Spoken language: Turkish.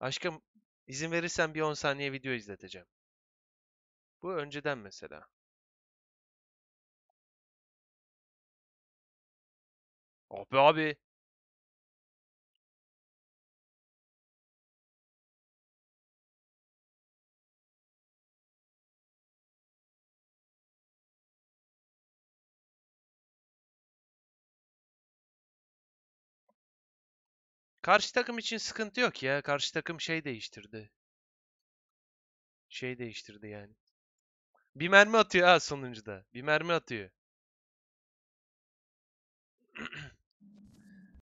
Aşkım izin verirsen bir 10 saniye video izleteceğim. Bu önceden mesela. Abi abi. Karşı takım için sıkıntı yok ya. Karşı takım şey değiştirdi. Şey değiştirdi yani. Bir mermi atıyor ha sonuncuda. Bir mermi atıyor.